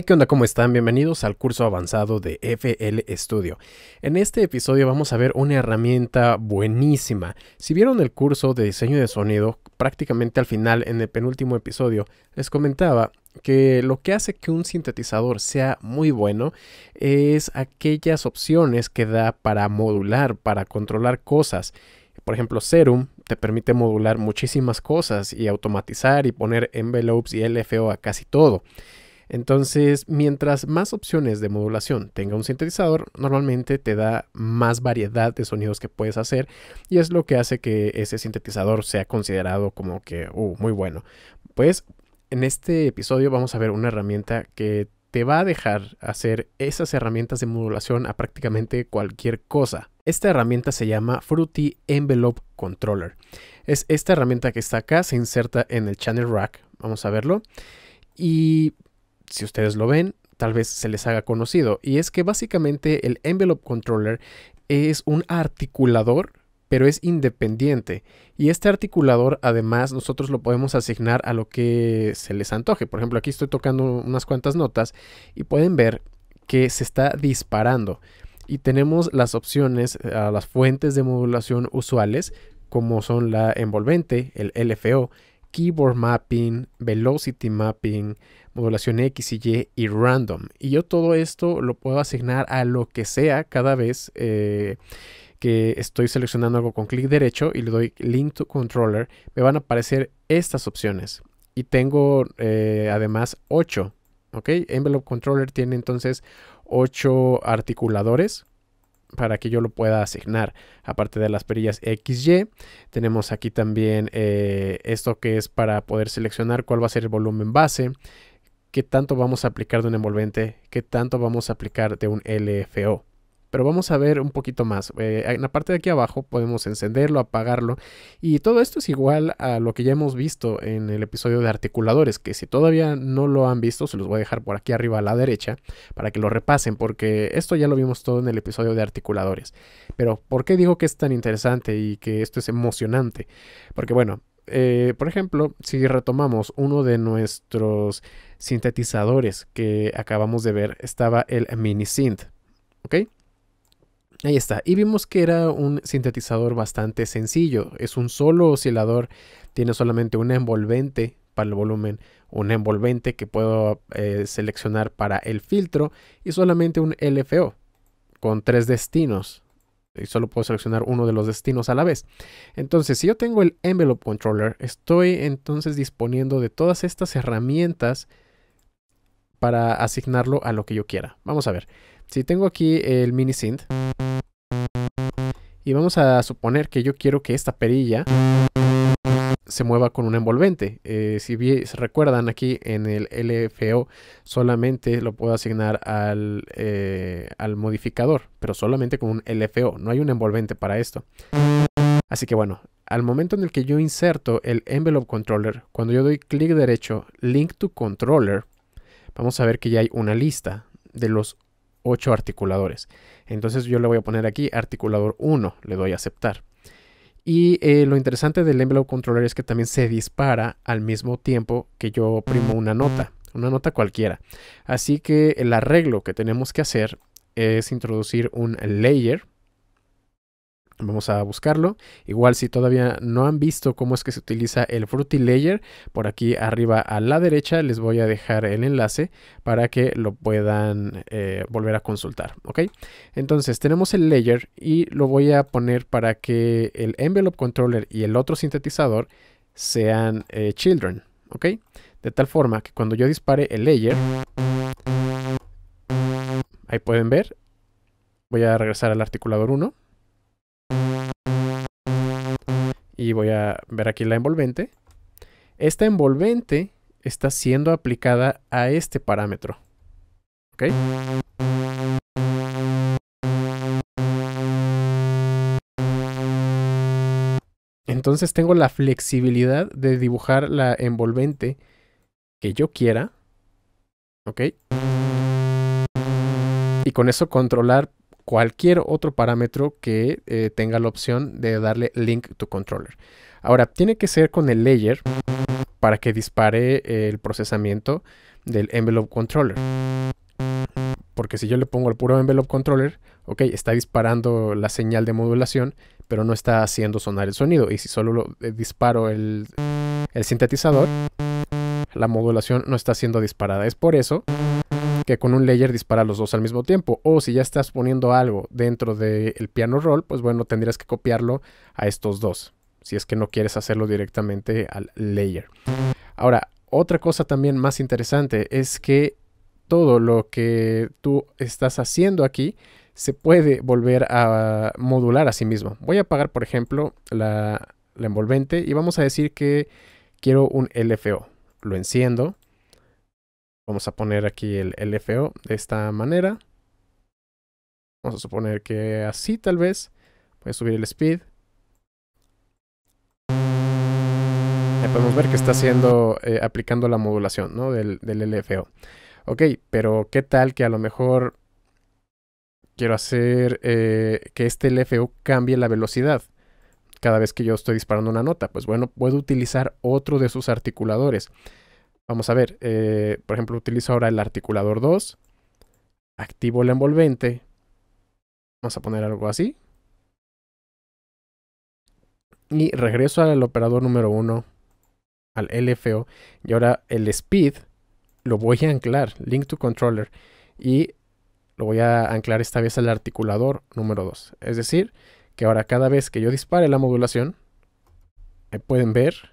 Hey, ¿qué onda? ¿Cómo están? Bienvenidos al curso avanzado de FL Studio. En este episodio vamos a ver una herramienta buenísima. Si vieron el curso de diseño de sonido, prácticamente al final, en el penúltimo episodio, les comentaba que lo que hace que un sintetizador sea muy bueno es aquellas opciones que da para modular, para controlar cosas. Por ejemplo, Serum te permite modular muchísimas cosas y automatizar y poner envelopes y LFO a casi todo. Entonces, mientras más opciones de modulación tenga un sintetizador, normalmente te da más variedad de sonidos que puedes hacer y es lo que hace que ese sintetizador sea considerado como que uh, muy bueno. Pues en este episodio vamos a ver una herramienta que te va a dejar hacer esas herramientas de modulación a prácticamente cualquier cosa. Esta herramienta se llama Fruity Envelope Controller. Es esta herramienta que está acá, se inserta en el channel rack. Vamos a verlo. Y si ustedes lo ven, tal vez se les haga conocido. Y es que básicamente el envelope controller es un articulador pero es independiente. Y este articulador, además, nosotros lo podemos asignar a lo que se les antoje. Por ejemplo, aquí estoy tocando unas cuantas notas y pueden ver que se está disparando. Y tenemos las opciones, a las fuentes de modulación usuales, como son la envolvente, el LFO, keyboard mapping, velocity mapping, modulación X y Y y random. Y yo todo esto lo puedo asignar a lo que sea cada vez eh, que estoy seleccionando algo con clic derecho y le doy link to controller, me van a aparecer estas opciones. Y tengo eh, además 8. ¿Ok? Envelope controller tiene entonces 8 articuladores para que yo lo pueda asignar. Aparte de las perillas XY, tenemos aquí también eh, esto que es para poder seleccionar cuál va a ser el volumen base, qué tanto vamos a aplicar de un envolvente, qué tanto vamos a aplicar de un LFO pero vamos a ver un poquito más. Eh, en la parte de aquí abajo podemos encenderlo, apagarlo y todo esto es igual a lo que ya hemos visto en el episodio de articuladores, que si todavía no lo han visto se los voy a dejar por aquí arriba a la derecha para que lo repasen porque esto ya lo vimos todo en el episodio de articuladores. Pero ¿por qué digo que es tan interesante y que esto es emocionante? Porque bueno, eh, por ejemplo, si retomamos uno de nuestros sintetizadores que acabamos de ver, estaba el mini synth. ¿Ok? Ahí está. Y vimos que era un sintetizador bastante sencillo. Es un solo oscilador. Tiene solamente un envolvente para el volumen, un envolvente que puedo eh, seleccionar para el filtro y solamente un LFO con tres destinos. Y solo puedo seleccionar uno de los destinos a la vez. Entonces, si yo tengo el envelope controller, estoy entonces disponiendo de todas estas herramientas para asignarlo a lo que yo quiera. Vamos a ver. Si tengo aquí el mini synth y vamos a suponer que yo quiero que esta perilla se mueva con un envolvente. Eh, si bien se recuerdan aquí en el LFO solamente lo puedo asignar al, eh, al modificador, pero solamente con un LFO, no hay un envolvente para esto. Así que bueno, al momento en el que yo inserto el envelope controller, cuando yo doy clic derecho, link to controller, vamos a ver que ya hay una lista de los 8 articuladores. Entonces yo le voy a poner aquí articulador 1, le doy a aceptar. Y eh, lo interesante del envelope controller es que también se dispara al mismo tiempo que yo primo una nota, una nota cualquiera. Así que el arreglo que tenemos que hacer es introducir un layer Vamos a buscarlo. Igual si todavía no han visto cómo es que se utiliza el Fruity Layer, por aquí arriba a la derecha les voy a dejar el enlace para que lo puedan eh, volver a consultar. ¿ok? Entonces tenemos el layer y lo voy a poner para que el envelope controller y el otro sintetizador sean eh, children. ¿ok? De tal forma que cuando yo dispare el layer, ahí pueden ver, voy a regresar al articulador 1. y voy a ver aquí la envolvente. Esta envolvente está siendo aplicada a este parámetro. Entonces tengo la flexibilidad de dibujar la envolvente que yo quiera. ¿Ok? Y con eso controlar cualquier otro parámetro que eh, tenga la opción de darle link to controller. Ahora, tiene que ser con el layer para que dispare eh, el procesamiento del envelope controller. Porque si yo le pongo el puro envelope controller, ok, está disparando la señal de modulación, pero no está haciendo sonar el sonido. Y si solo lo, eh, disparo el sintetizador, la modulación no está siendo disparada. Es por eso que con un layer dispara los dos al mismo tiempo. O si ya estás poniendo algo dentro del piano roll, pues bueno, tendrías que copiarlo a estos dos. Si es que no quieres hacerlo directamente al layer. Ahora, otra cosa también más interesante es que todo lo que tú estás haciendo aquí se puede volver a modular a sí mismo. Voy a apagar, por ejemplo, la envolvente y vamos a decir que quiero un LFO. Lo enciendo Vamos a poner aquí el LFO de esta manera. Vamos a suponer que así tal vez. Voy a subir el speed. podemos ver que está haciendo, eh, aplicando la modulación del, del LFO. Ok, pero ¿qué tal que a lo mejor quiero hacer eh, que este LFO cambie la velocidad? cada vez que yo estoy disparando una nota. Pues bueno, puedo utilizar otro de sus articuladores. Vamos a ver, eh, por ejemplo, utilizo ahora el articulador 2, activo el envolvente, vamos a poner algo así, y regreso al operador número 1, al LFO, y ahora el speed lo voy a anclar, link to controller, y lo voy a anclar esta vez al articulador número 2. Es decir, que ahora cada vez que yo dispare la modulación, pueden ver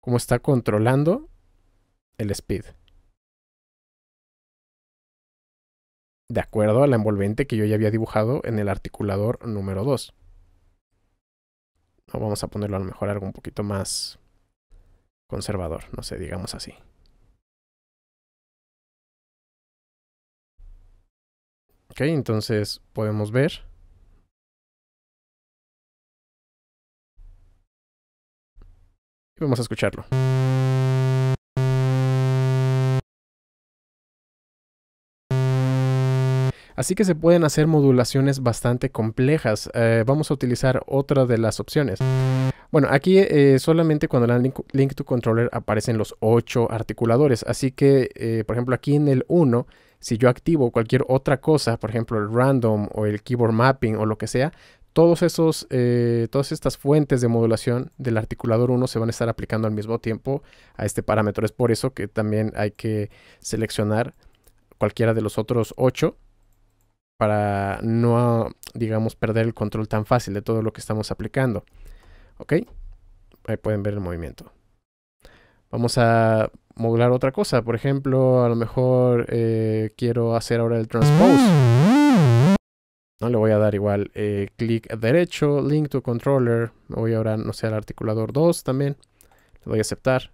cómo está controlando el speed. De acuerdo a la envolvente que yo ya había dibujado en el articulador número 2. vamos a ponerlo a lo mejor algo un poquito más conservador, no sé, digamos así. Ok, entonces podemos ver. Y vamos a escucharlo. Así que se pueden hacer modulaciones bastante complejas. Eh, vamos a utilizar otra de las opciones. Bueno, aquí eh, solamente cuando le link, to controller aparecen los 8 articuladores. Así que, eh, por ejemplo, aquí en el 1, si yo activo cualquier otra cosa, por ejemplo el random o el keyboard mapping o lo que sea, todos esos, todas estas fuentes de modulación del articulador 1 se van a estar aplicando al mismo tiempo a este parámetro. Es por eso que también hay que seleccionar cualquiera de los otros 8 para no, digamos, perder el control tan fácil de todo lo que estamos aplicando. ¿Ok? Ahí pueden ver el movimiento. Vamos a modular otra cosa. Por ejemplo, a lo mejor eh, quiero hacer ahora el transpose. ¿No? Le voy a dar igual eh, clic derecho, link to controller. voy ahora, no sé, al articulador 2 también. Le voy a aceptar.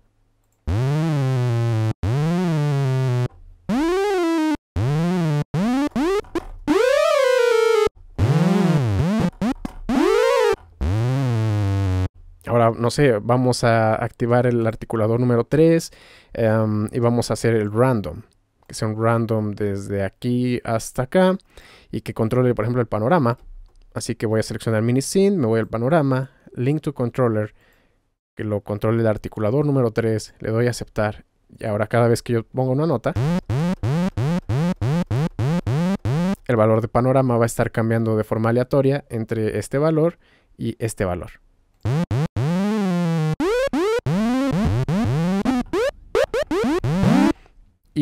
no sé, vamos a activar el articulador número 3 em, y vamos a hacer el random, que sea un random desde aquí hasta acá y que controle, por ejemplo, el panorama. Así que voy a seleccionar mini scene, me voy al panorama, link to controller, que lo controle el articulador número 3, le doy a aceptar y ahora cada vez que yo pongo una nota, el valor de panorama va a estar cambiando de forma aleatoria entre este valor y este valor.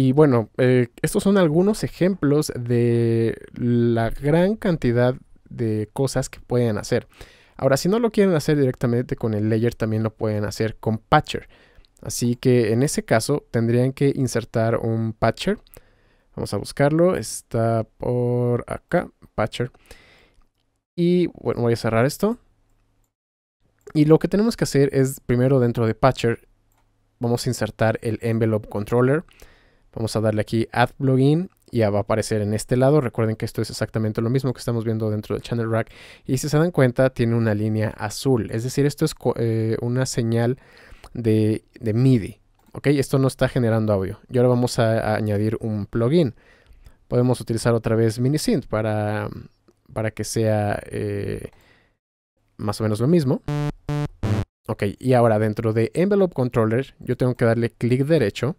Y bueno, eh, estos son algunos ejemplos de la gran cantidad de cosas que pueden hacer. Ahora, si no lo quieren hacer directamente con el layer, también lo pueden hacer con patcher. Así que en ese caso tendrían que insertar un patcher. Vamos a buscarlo. Está por acá, patcher. Y bueno, voy a cerrar esto. Y lo que tenemos que hacer es primero dentro de patcher vamos a insertar el envelope controller. Vamos a darle aquí Add Plugin y ya va a aparecer en este lado. Recuerden que esto es exactamente lo mismo que estamos viendo dentro del Channel Rack. Y si se dan cuenta, tiene una línea azul. Es decir, esto es eh, una señal de, MIDI. ¿Ok? Esto no está generando audio. Y ahora vamos a, añadir un plugin. Podemos utilizar otra vez MiniSynth para, para que sea eh, más o menos lo mismo. Ok, y ahora dentro de Envelope Controller, yo tengo que darle clic derecho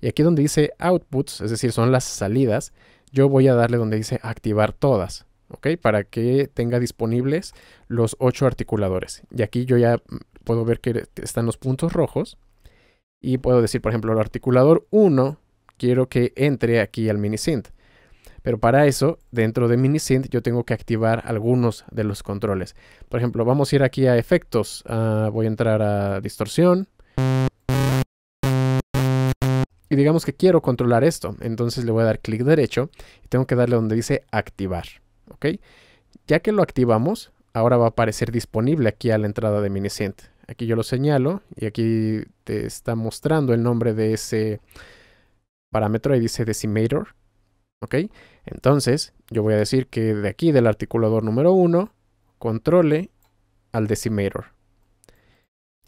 y aquí donde dice outputs, es decir, son las salidas, yo voy a darle donde dice activar todas. ¿ok? Para que tenga disponibles los ocho articuladores. Y aquí yo ya puedo ver que están los puntos rojos. Y puedo decir, por ejemplo, el articulador 1 quiero que entre aquí al minisynth. Pero para eso, dentro de minisynth, yo tengo que activar algunos de los controles. Por ejemplo, vamos a ir aquí a efectos. Ah, voy a entrar a distorsión. Y digamos que quiero controlar esto, entonces le voy a dar clic derecho y tengo que darle donde dice activar, ¿ok? Ya que lo activamos, ahora va a aparecer disponible aquí a la entrada de Miniscient. Aquí yo lo señalo y aquí te está mostrando el nombre de ese parámetro y dice decimator, ¿ok? Entonces yo voy a decir que de aquí del articulador número 1 controle al decimator.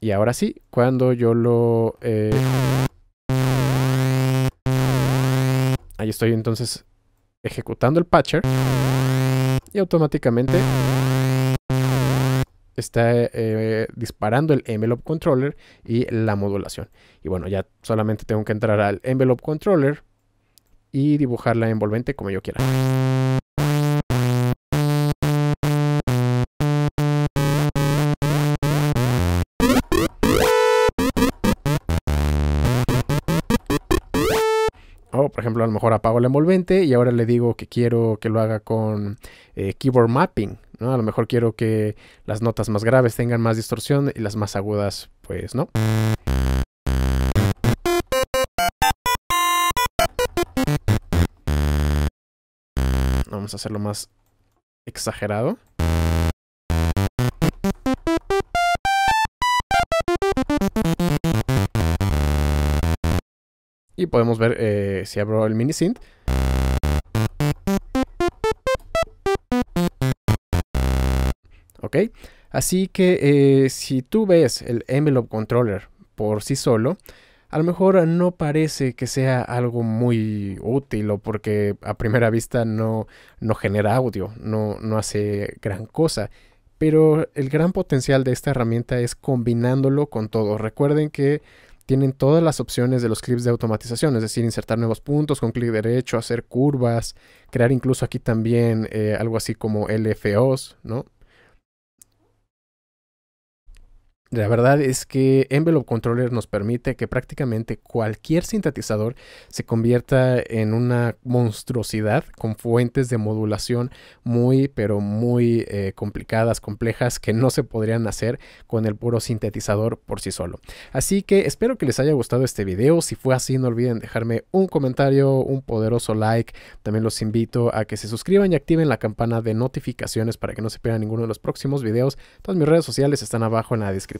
Y ahora sí, cuando yo lo... Eh, Ahí estoy entonces ejecutando el patcher. Y automáticamente está eh, disparando el envelope controller y la modulación. Y bueno, ya solamente tengo que entrar al envelope controller y dibujar la envolvente como yo quiera. por ejemplo, a lo mejor apago el envolvente y ahora le digo que quiero que lo haga con eh, keyboard mapping, A lo mejor quiero que las notas más graves tengan más distorsión y las más agudas, pues, ¿no? Vamos a hacerlo más exagerado. Y podemos ver eh, si abro el mini synth. ¿Ok? Así que eh, si tú ves el envelope controller por sí solo, a lo mejor no parece que sea algo muy útil o porque a primera vista no, no genera audio, no, no hace gran cosa. Pero el gran potencial de esta herramienta es combinándolo con todo. Recuerden que tienen todas las opciones de los clips de automatización, es decir, insertar nuevos puntos con clic derecho, hacer curvas, crear incluso aquí también eh, algo así como LFOs, ¿no? La verdad es que Envelope Controller nos permite que prácticamente cualquier sintetizador se convierta en una monstruosidad con fuentes de modulación muy pero muy eh, complicadas, complejas que no se podrían hacer con el puro sintetizador por sí solo. Así que espero que les haya gustado este video, si fue así no olviden dejarme un comentario, un poderoso like, también los invito a que se suscriban y activen la campana de notificaciones para que no se pierdan ninguno de los próximos videos. Todas mis redes sociales están abajo en la descripción